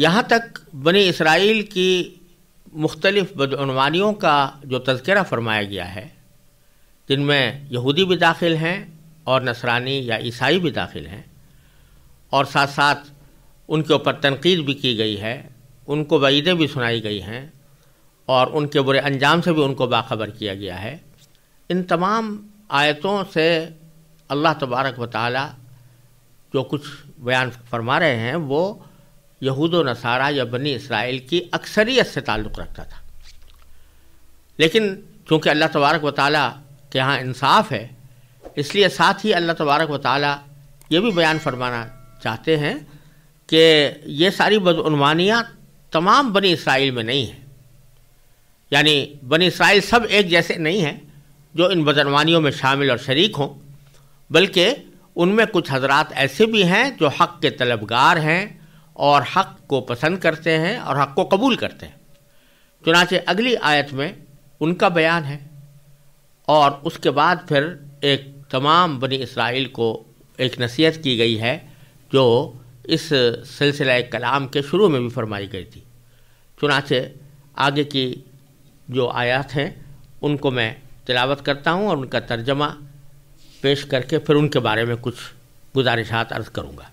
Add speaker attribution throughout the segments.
Speaker 1: यहाँ तक बने इसराइल की मुख्तलिफ़ बदनवानियों का जो तस्करा फरमाया गया है जिनमें यहूदी भी दाखिल हैं और नसरानी या ईसाई भी दाखिल हैं और साथ साथ उनके ऊपर तनकीद भी की गई है उनको वईदें भी सुनाई गई हैं और उनके बुरे अंजाम से भी उनको बाखबर किया गया है इन तमाम आयतों से अल्लाह तबारक व ताली जो कुछ बयान फरमा रहे हैं वो यहूद नसारा या बनी इसराइल की अक्सरियत से ताल्लुक़ रखता था लेकिन चूँकि अल्लाह तबारक व ताली के यहाँ इंसाफ है इसलिए साथ ही अल्लाह तबारक व ताली ये भी बयान फरमाना चाहते हैं कि ये सारी बदनवानियाँ तमाम बनी इसराइल में नहीं हैं यानी बनी इसराइल सब एक जैसे नहीं हैं जो इन बदनवानियों में शामिल और शरीक हों बल्कि उनमें कुछ हजरात ऐसे भी हैं जो हक के तलबगार हैं और हक को पसंद करते हैं और हक को कबूल करते हैं चुनाचे अगली आयत में उनका बयान है और उसके बाद फिर एक तमाम बनी इसराइल को एक नसीहत की गई है जो इस सिलसिला कलाम के शुरू में भी फरमाई गई थी चुनाचे आगे की जो आयात हैं उनको मैं तिलावत करता हूँ और उनका तर्जमा पेश करके फिर उनके बारे में कुछ गुजारिशात अर्ज़ करूँगा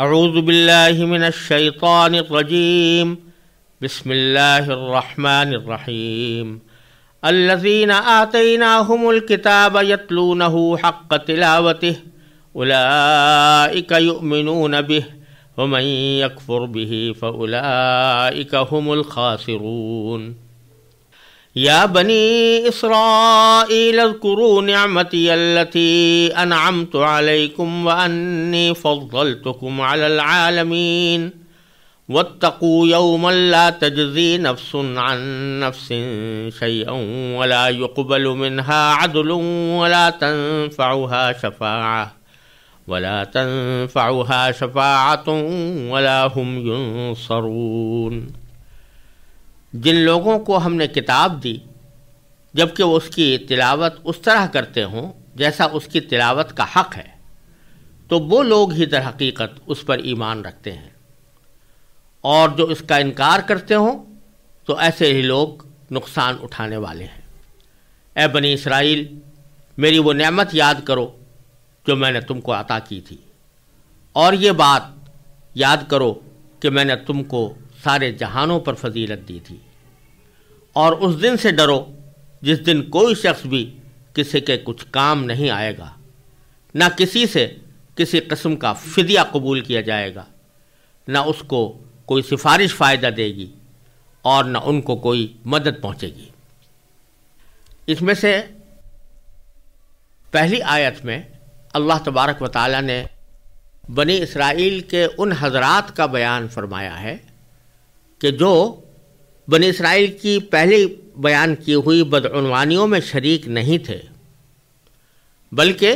Speaker 1: أعوذ بالله من الشيطان الرجيم بسم الله الرحمن الرحيم الذين آتيناهم الكتاب يتلونه حق تلاوته أولئك يؤمنون به ومن يكفر به فأولئك هم الخاسرون يا بني إسرائيل اذكروا نعمتي التي أنعمت عليكم وأني فضلتكم على العالمين واتقوا يوما لا تجزي نفس عن نفس شيئا ولا يقبل منها عدل ولا تنفعها شفاعة ولا تنفعها شفاعة ولا هم ينصرون जिन लोगों को हमने किताब दी जबकि उसकी तिलावत उस तरह करते हों जैसा उसकी तिलावत का हक है तो वो लोग ही दर हकीकत उस पर ईमान रखते हैं और जो इसका इनकार करते हों तो ऐसे ही लोग नुकसान उठाने वाले हैं ए बनी इसराइल मेरी वो नेमत याद करो जो मैंने तुमको अता की थी और ये बात याद करो कि मैंने तुमको सारे जहानों पर फजीलत दी थी और उस दिन से डरो जिस दिन कोई शख्स भी किसी के कुछ काम नहीं आएगा ना किसी से किसी कस्म का फिदिया कबूल किया जाएगा ना उसको कोई सिफारिश फ़ायदा देगी और ना उनको कोई मदद पहुंचेगी इसमें से पहली आयत में अल्लाह तबारक व ताली ने बनी इसराइल के उन हजरात का बयान फरमाया है कि जो बन इसराइल की पहले बयान की हुई बदعنवानियों में शरीक नहीं थे बल्कि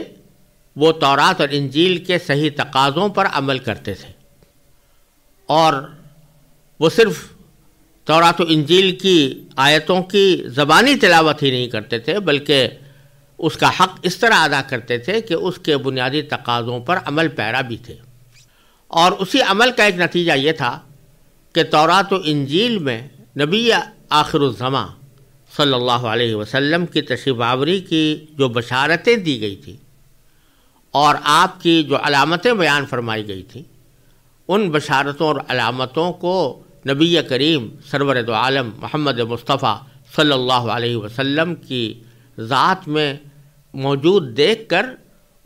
Speaker 1: वो तौरात और इंजील के सही तकाज़ों पर अमल करते थे और वो सिर्फ़ तौरात इंजील की आयतों की ज़बानी तिलावत ही नहीं करते थे बल्कि उसका हक इस तरह अदा करते थे कि उसके बुनियादी तकाज़ों पर अमल पैरा भी थे और उसी अमल का एक नतीजा ये था कि तौरात इंजील में नबी आखिरजमा सल्लल्लाहु अलैहि वसल्लम की तशीबावरी की जो बशारतें दी गई थी और आपकी जो अलामतें बयान फरमाई गई थी उन बशारतों और अलामतों को नबी करीम सरवर आलम मोहम्मद मुस्तफ़ा सल्लल्लाहु अलैहि वसल्लम की ज़ात में मौजूद देख कर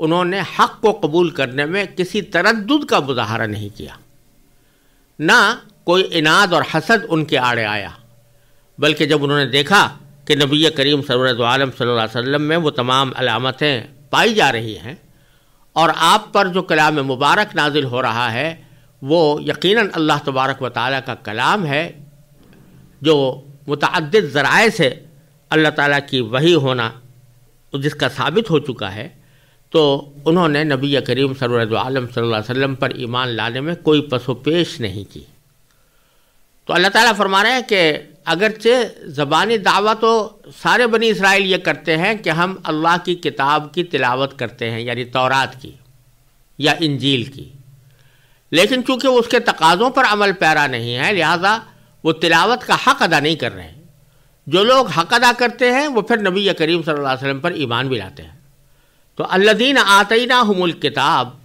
Speaker 1: उन्होंने हक़ को कबूल करने में किसी तरद का मुजाहरा नहीं किया ना कोई इनाद और हसद उनके आड़े आया बल्कि जब उन्होंने देखा कि नबी करीम सरम सल्लम सल्ला में वो तमाम अलामतें पाई जा रही हैं और आप पर जो कलाम मुबारक नाजिल हो रहा है वो यकीनन अल्लाह तबारक व ताली का कलाम है जो मुतद ज़राए से अल्लाह ताली की वही होना जिसका साबित हो चुका है तो उन्होंने नबी करीम सरम सल्लम पर ईमान लाने में कोई पसोपेश नहीं की तो अल्लाह ताला फरमा रहे हैं कि अगरचे ज़बानी दावा तो सारे बनी इसराइल ये करते हैं कि हम अल्लाह की किताब की तिलावत करते हैं यानी तौरात की या इंजील की लेकिन चूंकि उसके तकाज़ों पर अमल पैरा नहीं है लिहाजा वो तिलावत का हक अदा नहीं कर रहे हैं जो लोग हक अदा करते हैं वो फिर नबी करीम सल्लल्लाहु अलैहि वसल्लम पर ईमान भी लाते हैं तो अल्लादीन आतना हमुल किताब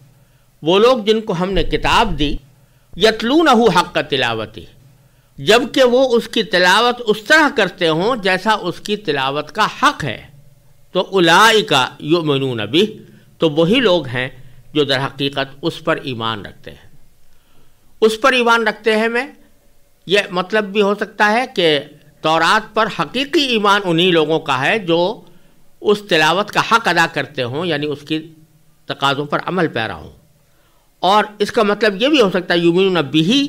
Speaker 1: वो लोग जिनको हमने किताब दी यतलू नहू हक का तिलावती जबकि वो उसकी तिलावत उस तरह करते हों जैसा उसकी तिलावत का हक है तो उलाई का यो मनू नबी तो वही लोग हैं जो दर हकीकत उस पर ईमान रखते हैं उस पर ईमान रखते हैं मैं यह मतलब भी हो सकता है कि तौरात पर हकीकी ईमान उन्हीं लोगों का है जो उस तिलावत का हक अदा करते हों यानी उसकी तकाज़ों पर अमल पैरा हों और इसका मतलब ये भी हो सकता है युमिन नबी ही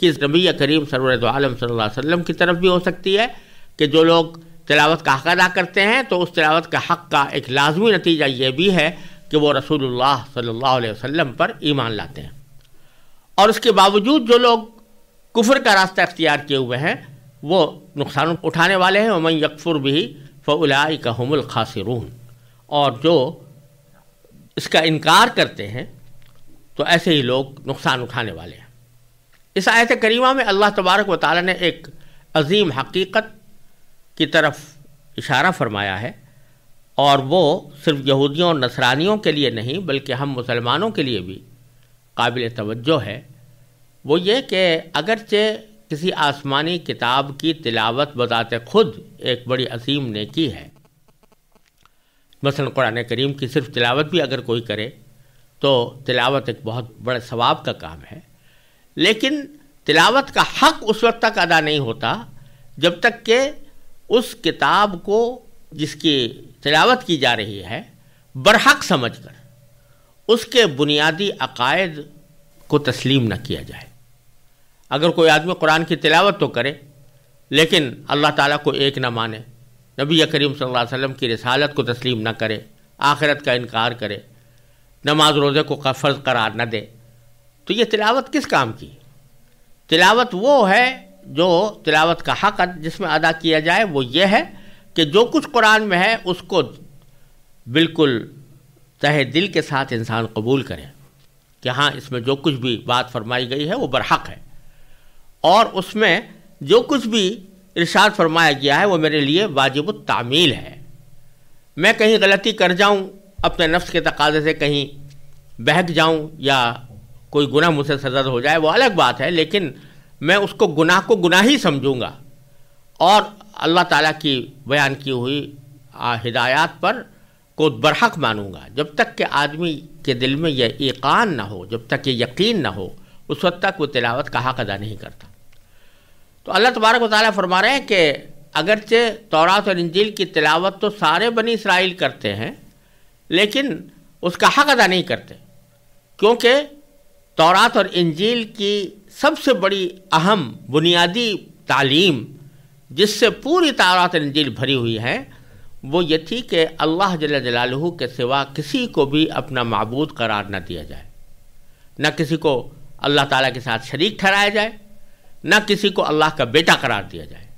Speaker 1: कि नबी करीम सरवर आलम सल्लल्लाहु वसल्लम की तरफ भी हो सकती है कि जो लोग तिलावत का हक अदा करते हैं तो उस तिलावत का हक का एक लाजमी नतीजा ये भी है कि वो रसूलुल्लाह सल्लल्लाहु अलैहि वसल्लम पर ईमान लाते हैं और उसके बावजूद जो लोग कुफर का रास्ता अख्तियार किए हुए हैं वो नुकसान उठाने वाले हैं उमन यकफुर भी फ़लाई का हमल खासरून और जो इसका इनकार करते हैं तो ऐसे ही लोग नुकसान उठाने वाले हैं इस आयत करीमा में अल्लाह तबारक व ताली ने एक अजीम हकीकत की तरफ इशारा फरमाया है और वो सिर्फ यहूदियों और नसरानियों के लिए नहीं बल्कि हम मुसलमानों के लिए भी काबिल तवज्जो है वो ये कि अगरचे किसी आसमानी किताब की तिलावत बताते खुद एक बड़ी असीम नेकी है मसलन कुरान करीम की सिर्फ तिलावत भी अगर कोई करे तो तिलावत एक बहुत बड़े सवाब का काम है लेकिन तिलावत का हक उस वक्त तक अदा नहीं होता जब तक के उस किताब को जिसकी तिलावत की जा रही है बरहक समझकर उसके बुनियादी अकायद को तस्लीम न किया जाए अगर कोई आदमी कुरान की तिलावत तो करे लेकिन अल्लाह ताला को एक न माने नबी करीम सल्लल्लाहु अलैहि वसल्लम की रसालत को तस्लीम न करे आखिरत का इनकार करे नमाज रोज़े को फर्ज करार न दे तो ये तिलावत किस काम की तिलावत वो है जो तिलावत का हक जिसमें अदा किया जाए वो ये है कि जो कुछ कुरान में है उसको बिल्कुल तह दिल के साथ इंसान कबूल करे कि हाँ इसमें जो कुछ भी बात फरमाई गई है वो बरहक है और उसमें जो कुछ भी इरशाद फरमाया गया है वो मेरे लिए वाजिब तामील है मैं कहीं गलती कर जाऊँ अपने नफ्स के तकाजे से कहीं बहक जाऊँ या कोई गुना मुझसे सरजद हो जाए वो अलग बात है लेकिन मैं उसको गुनाह को गुनाह ही समझूंगा और अल्लाह ताला की बयान की हुई हिदायत पर को बरहक मानूंगा जब तक के आदमी के दिल में यह ईकान ना हो जब तक ये यकीन ना हो उस वक्त तक वो तिलावत का हक अदा नहीं करता तो अल्लाह तबारक वाली फरमा रहे हैं कि अगरचे तौरात और इंजील की तिलावत तो सारे बनी इसराइल करते हैं लेकिन उसका हक अदा नहीं करते क्योंकि तौरात और इंजील की सबसे बड़ी अहम बुनियादी तालीम जिससे पूरी तौरात और इंजील भरी हुई है वो ये थी कि अल्लाह जल जलालहू के सिवा किसी को भी अपना मबूद करार न दिया जाए न किसी को अल्लाह ताला के साथ शरीक ठहराया जाए न किसी को अल्लाह का बेटा करार दिया जाए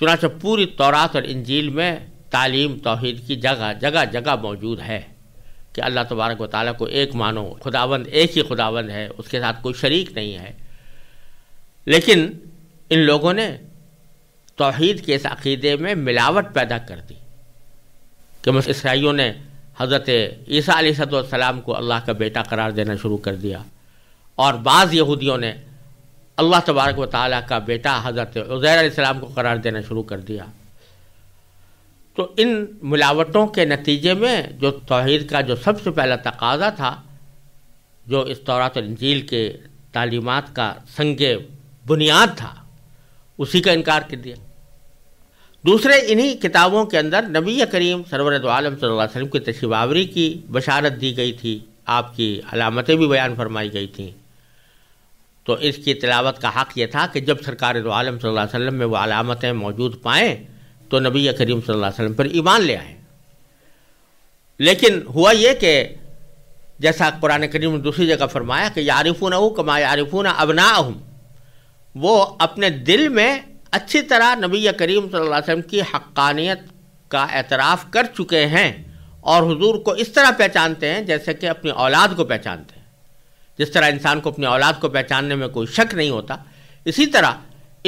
Speaker 1: चुनाच पूरी तौरात और इंजील में तालीम तोहद की जगह जगह जगह मौजूद है कि अल्लाह तबारक व ताली को एक मानो खुदावंद एक ही खुदावंद है उसके साथ कोई शरीक नहीं है लेकिन इन लोगों ने तोहद के इस अकीदे में मिलावट पैदा कर दी कि मुसाइयों ने हज़रत ईसा सलाम को अल्लाह का बेटा करार देना शुरू कर दिया और बाज़ यहूदियों ने अल्लाह तबारक व ताली का बेटा हज़रत उज़ैर सलाम को करार देना शुरू कर दिया तो इन मिलावटों के नतीजे में जो तोहद का जो सबसे पहला तकाजा था जो इस तौरात इंजील के तालीमत का संग बुनियाद था उसी का इनकार कर दिया दूसरे इन्हीं किताबों के अंदर नबी करीम सरवर आलम वसल्लम की तशीवावरी की बशारत दी गई थी आपकी अलामतें भी बयान फरमाई गई थी तो इसकी तलावत का हक़ यह था कि जब सरकार आलम वसल्लम में वो अलामतें मौजूद पाएँ तो नबी करीम सल्लल्लाहु अलैहि वसल्लम पर ईमान ले आए लेकिन हुआ ये कि जैसा कुरान करीम ने दूसरी जगह फरमाया कि यारिफून हूँ कमा यारिफून अबना वो अपने दिल में अच्छी तरह नबी करीम सल्लल्लाहु अलैहि वसल्लम की हक्कानियत का एतराफ़ कर चुके हैं और हुजूर को इस तरह पहचानते हैं जैसे कि अपनी औलाद को पहचानते हैं जिस तरह इंसान को अपनी औलाद को पहचानने में कोई शक नहीं होता इसी तरह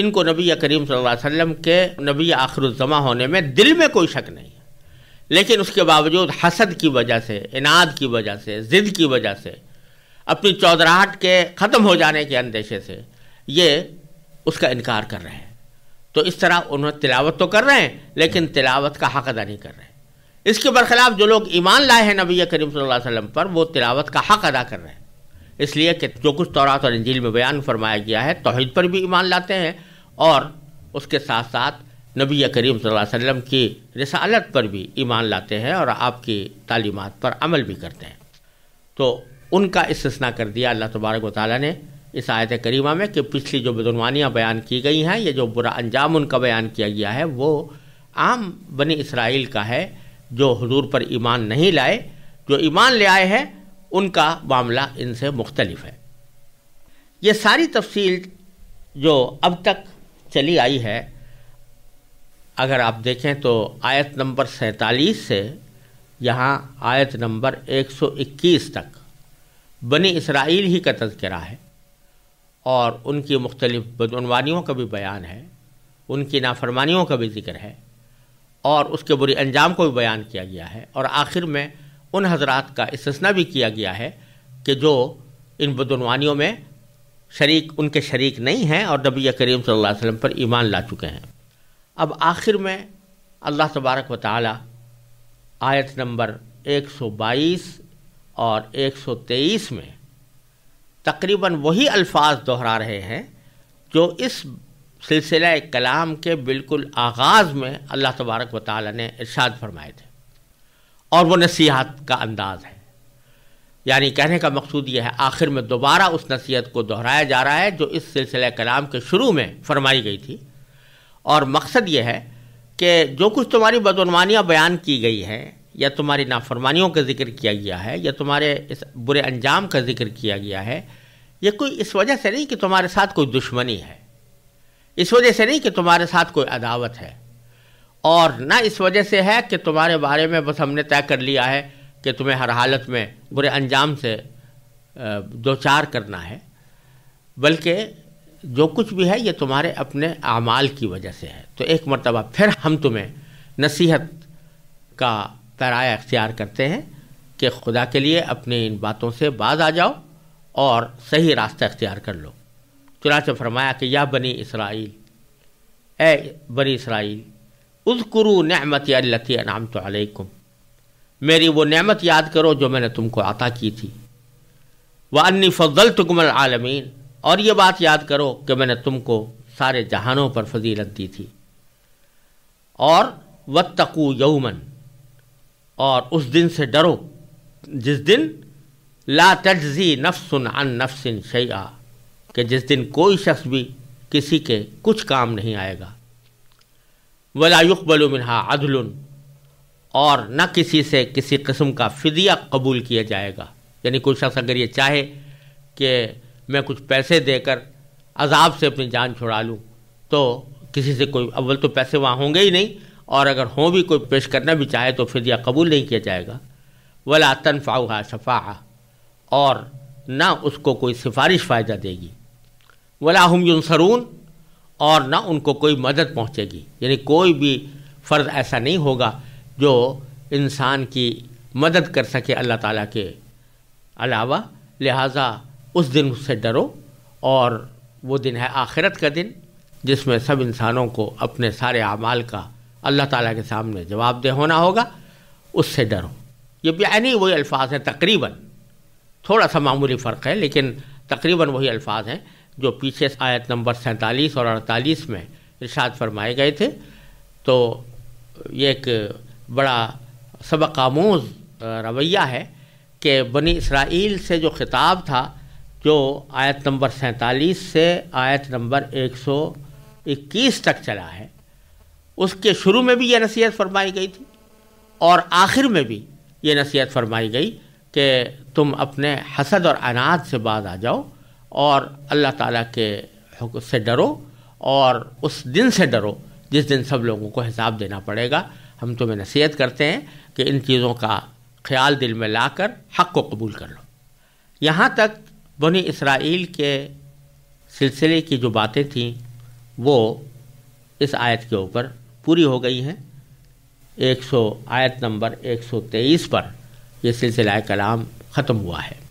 Speaker 1: इनको नबी करीम वसल्लम के नबी आखरुजमा होने में दिल में कोई शक नहीं है लेकिन उसके बावजूद हसद की वजह से इनाद की वजह से ज़िद की वजह से अपनी चौधराहट के ख़त्म हो जाने के अंदेशे से ये उसका इनकार कर रहे हैं तो इस तरह उन्होंने तिलावत तो कर रहे हैं लेकिन तिलावत का हक अदा नहीं कर रहे इसके बरखिलाफ़ जो लोग ईमान लाए हैं नबी करीम सल्लल्लाहु वसल्लम पर वो तिलावत का हक अदा कर रहे हैं इसलिए कि जो कुछ तौरात और इंजील में बयान फरमाया गया है तोहद पर भी ईमान लाते हैं और उसके साथ साथ नबी करीम वसल्लम की रसालत पर भी ईमान लाते हैं और आपकी तालीमत पर अमल भी करते हैं तो उनका इसना कर दिया अल्लाह तबारक वाली ने इस आयत करीमा में कि पिछली जो बदनवानियाँ बयान की गई हैं या जो बुरा अंजाम उनका बयान किया गया है वो आम बनी इसराइल का है जो हजूर पर ईमान नहीं लाए जो ईमान ले आए हैं उनका मामला इनसे मुख्तलिफ है ये सारी तफसील जो अब तक चली आई है अगर आप देखें तो आयत नंबर सैंतालीस से यहाँ आयत नंबर 121 तक बनी इसराइल ही का तस्करा है और उनकी मुख्तलिफ बदनवानियों का भी बयान है उनकी नाफरमानियों का भी जिक्र है और उसके बुरे अंजाम को भी बयान किया गया है और आखिर में उन हजरात का इसना भी किया गया है कि जो इन बदनवानियों में शरीक उनके शरीक नहीं हैं और नबी करीम सल्लल्लाहु अलैहि वसल्लम पर ईमान ला चुके हैं अब आखिर में अल्लाह तबारक व ताली आयत नंबर 122 और 123 में तकरीबन वही अल्फाज दोहरा रहे हैं जो इस सिलसिला कलाम के बिल्कुल आगाज़ में अल्लाह तबारक व ताली ने इरशाद फरमाए थे और वो नसीहत का अंदाज है यानी कहने का मकसूद यह है आखिर में दोबारा उस नसीहत को दोहराया जा रहा है जो इस सिलसिले कलाम के शुरू में फरमाई गई थी और मकसद यह है कि जो कुछ तुम्हारी बदनवानियाँ बयान की गई हैं या तुम्हारी नाफरमानियों का जिक्र किया गया है या तुम्हारे इस बुरे अंजाम का जिक्र किया गया है यह कोई इस वजह से नहीं कि तुम्हारे साथ कोई दुश्मनी है इस वजह से नहीं कि तुम्हारे साथ कोई अदावत है और ना इस वजह से है कि तुम्हारे बारे में बस हमने तय कर लिया है कि तुम्हें हर हालत में बुरे अंजाम से दो चार करना है बल्कि जो कुछ भी है ये तुम्हारे अपने अमाल की वजह से है तो एक मरतबा फिर हम तुम्हें नसीहत का पैराया अख्तियार करते हैं कि खुदा के लिए अपनी इन बातों से बाज आ जाओ और सही रास्ता अख्तियार कर लो चुनाच फरमाया कि यह बनी इसराइल ए बनी इसराइल उजकुरु नमत अल्लती अनाम तो अलैकुम मेरी वो नेमत याद करो जो मैंने तुमको अता की थी व अन्नी फजल तुकमल आलमीन और ये बात याद करो कि मैंने तुमको सारे जहानों पर फजीलत दी थी और व तकू यौमन और उस दिन से डरो जिस दिन ला तजी नफसन अन नफसिन शैया कि जिस दिन कोई शख्स भी किसी के कुछ काम नहीं आएगा वलायुकबल मिनहा अदल और न किसी से किसी किस्म का फ़िदिया कबूल किया जाएगा यानी कोई शख्स अगर ये चाहे कि मैं कुछ पैसे देकर अजाब से अपनी जान छुड़ा लूँ तो किसी से कोई अव्वल तो पैसे वहाँ होंगे ही नहीं और अगर हों भी कोई पेश करना भी चाहे तो फ़िदिया कबूल नहीं किया जाएगा वला तनफ़ाउहा शफा और ना उसको कोई सिफारिश फ़ायदा देगी वला हम यूनसरून और ना उनको कोई मदद पहुंचेगी यानी कोई भी फ़र्द ऐसा नहीं होगा जो इंसान की मदद कर सके अल्लाह ताला के अलावा लिहाजा उस दिन से डरो और वो दिन है आखिरत का दिन जिसमें सब इंसानों को अपने सारे अमाल का अल्लाह ताला के सामने जवाबदेह होना होगा उससे डरो ये यानी वही अल्फाज हैं तकरीबन थोड़ा सा मामूली फ़र्क है लेकिन तकरीबन वही अल्फाज हैं जो पीछे आयत नंबर सैंतालीस और अड़तालीस में इर्शाद फरमाए गए थे तो ये एक बड़ा सबक आमोज रवैया है कि बनी इसराइल से जो खिताब था जो आयत नंबर सैंतालीस से आयत नंबर एक सौ इक्कीस तक चला है उसके शुरू में भी ये नसीहत फरमाई गई थी और आखिर में भी ये नसीहत फरमाई गई कि तुम अपने हसद और अनाज से बाज़ आ जाओ और अल्लाह ताला के से डरो और उस दिन से डरो जिस दिन सब लोगों को हिसाब देना पड़ेगा हम तुम्हें नसीहत करते हैं कि इन चीज़ों का ख्याल दिल में लाकर हक़ को कबूल कर लो यहाँ तक बनी इसराइल के सिलसिले की जो बातें थीं वो इस आयत के ऊपर पूरी हो गई हैं 100 आयत नंबर 123 पर यह सिलसिला कलाम ख़त्म हुआ है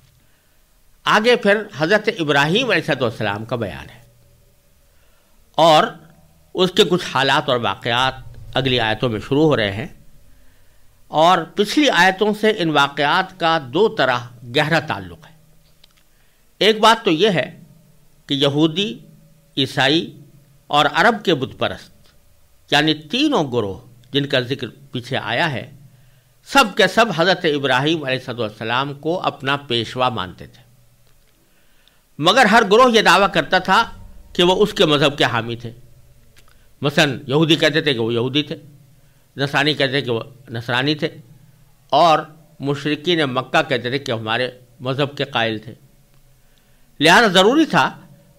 Speaker 1: आगे फिर हज़रत इब्राहीम अलैहिस्सलाम का बयान है और उसके कुछ हालात और वाक़ात अगली आयतों में शुरू हो रहे हैं और पिछली आयतों से इन वाक़ात का दो तरह गहरा ताल्लुक़ है एक बात तो यह है कि यहूदी ईसाई और अरब के बुतपरस्त यानी तीनों गुरोह जिनका जिक्र पीछे आया है सब के सब हज़रत इब्राहीम सलाम को अपना पेशवा मानते थे मगर हर ग्रोह यह दावा करता था कि वह उसके मज़हब के हामी थे मसन यहूदी कहते थे कि वो यहूदी थे नसानी कहते थे कि वो नसरानी थे और मशरकिन मक्का कहते थे कि हमारे मज़हब के कायल थे लिहाजा ज़रूरी था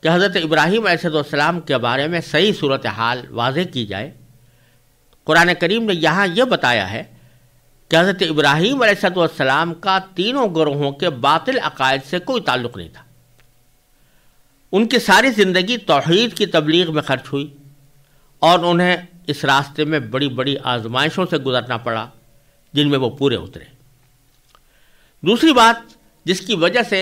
Speaker 1: कि हज़रत इब्राहीम असदाम के बारे में सही सूरत हाल वाज की जाए कुरान करीम ने यहाँ यह बताया है कि हज़रत इब्राहीम असदाम का तीनों ग्रोहों के बातिल अकायद से कोई ताल्लुक़ नहीं था उनकी सारी ज़िंदगी तोहद की तबलीग में खर्च हुई और उन्हें इस रास्ते में बड़ी बड़ी आजमाइशों से गुजरना पड़ा जिनमें वो पूरे उतरे दूसरी बात जिसकी वजह से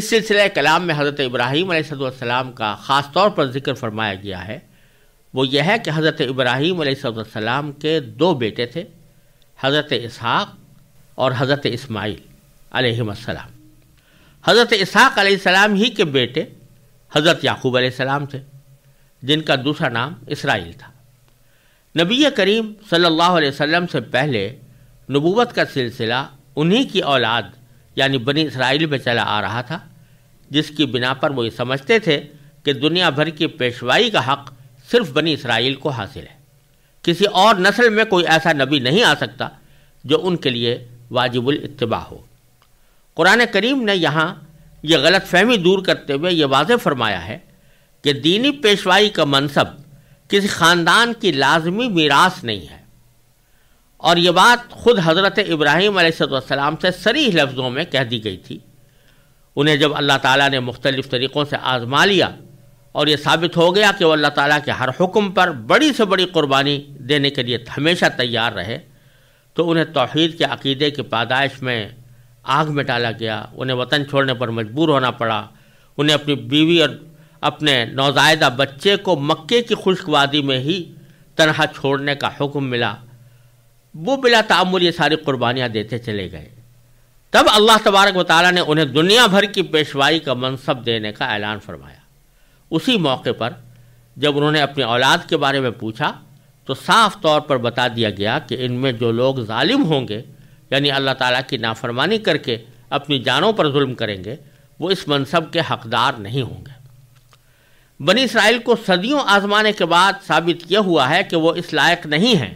Speaker 1: इस सिलसिले कलाम में हज़रत इब्राहीम सलाम का ख़ास तौर पर जिक्र फरमाया गया है वो यह है कि हज़रत इब्राहीम सलाम के दो बेटे थे हज़रत इसहाक़ और हज़रत इसमाइल सलाम हज़रत इसहाक़ सलाम ही के बेटे हज़रत याकूब आसमाम थे जिनका दूसरा नाम इसराइल था नबी करीम सल्लल्लाहु अलैहि वसल्लम से पहले नबूवत का सिलसिला उन्हीं की औलाद यानी बनी इसराइल में चला आ रहा था जिसकी बिना पर वो ये समझते थे कि दुनिया भर की पेशवाई का हक सिर्फ बनी इसराइल को हासिल है किसी और नस्ल में कोई ऐसा नबी नहीं आ सकता जो उनके लिए वाजिबुल इतबा हो कुरान करीम ने यहाँ ये गलत फहमी दूर करते हुए ये वाज फरमाया है कि दीनी पेशवाई का मनसब किसी ख़ानदान की लाजमी मीरास नहीं है और ये बात खुद हज़रत इब्राहीम आसमाम से सरी लफ्ज़ों में कह दी गई थी उन्हें जब अल्लाह ताला ने मुख्तलिफ़ तरीक़ों से आज़मा लिया और ये साबित हो गया कि वह अल्लाह ताला के हर हुक्म पर बड़ी से बड़ी कुर्बानी देने के लिए हमेशा तैयार रहे तो उन्हें तोहद के अकीदे की पैदाइश में आग में डाला गया उन्हें वतन छोड़ने पर मजबूर होना पड़ा उन्हें अपनी बीवी और अपने नौजायदा बच्चे को मक्के की खुश्क वादी में ही तनह छोड़ने का हुक्म मिला वो बिला तामुल ये सारी कुर्बानियाँ देते चले गए तब अल्लाह तबारक वाली ने उन्हें दुनिया भर की पेशवाई का मनसब देने का ऐलान फरमाया उसी मौके पर जब उन्होंने अपनी औलाद के बारे में पूछा तो साफ तौर पर बता दिया गया कि इनमें जो लोग ालिम होंगे यानी अल्लाह ताला की नाफरमानी करके अपनी जानों पर जुल्म करेंगे वो इस मनसब के हकदार नहीं होंगे बनी इसराइल को सदियों आजमाने के बाद साबित यह हुआ है कि वो इस लायक नहीं हैं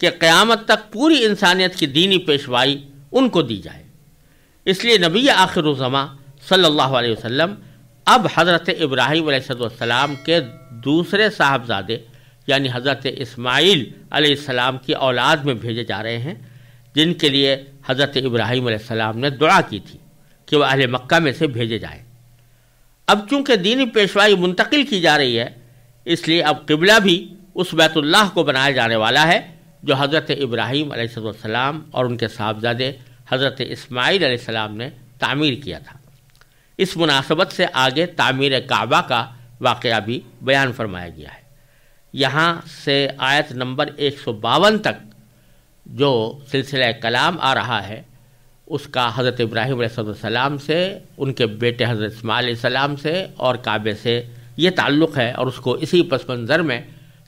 Speaker 1: कि क़यामत तक पूरी इंसानियत की दीनी पेशवाई उनको दी जाए इसलिए नबी आखिर सल्लल्लाहु अलैहि वसल्लम अब हज़रत इब्राहिम सलाम के दूसरे साहबजादे यानी हज़रत इस्माइल सलाम की औलाद में भेजे जा रहे हैं जिनके लिए हज़रत इब्राहिम ने दुआ की थी कि वह अहल मक्का में से भेजे जाए अब चूँकि दीनी पेशवाई मुंतकिल की जा रही है इसलिए अब किबला भी उस बैतुल्लाह को बनाया जाने वाला है जो हज़रत इब्राहीम सलाम और उनके साहबजादे हज़रत इस्माईल सलाम ने तामीर किया था इस मुनासबत से आगे तामीर काबा का वाक़ भी बयान फरमाया गया है यहाँ से आयत नंबर एक तक जो सिलसिला कलाम आ रहा है उसका हज़रत इब्राहिम सलाम से उनके बेटे हज़रत इसमाल सलाम से और काबे से ये ताल्लुक़ है और उसको इसी पस मंज़र में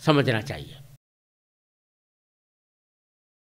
Speaker 1: समझना चाहिए